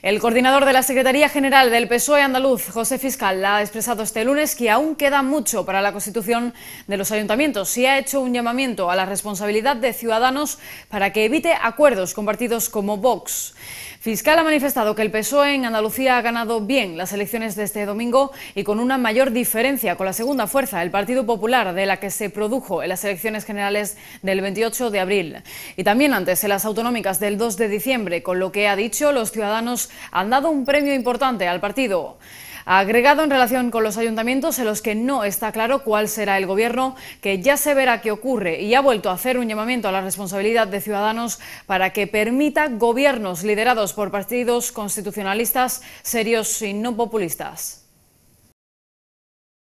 El coordinador de la Secretaría General del PSOE andaluz, José Fiscal, ha expresado este lunes que aún queda mucho para la constitución de los ayuntamientos y ha hecho un llamamiento a la responsabilidad de ciudadanos para que evite acuerdos con partidos como Vox. Fiscal ha manifestado que el PSOE en Andalucía ha ganado bien las elecciones de este domingo y con una mayor diferencia con la segunda fuerza, el Partido Popular, de la que se produjo en las elecciones generales del 28 de abril y también antes en las autonómicas del 2 de diciembre, con lo que ha dicho los ciudadanos han dado un premio importante al partido. Agregado en relación con los ayuntamientos en los que no está claro cuál será el gobierno, que ya se verá qué ocurre y ha vuelto a hacer un llamamiento a la responsabilidad de ciudadanos para que permita gobiernos liderados por partidos constitucionalistas serios y no populistas.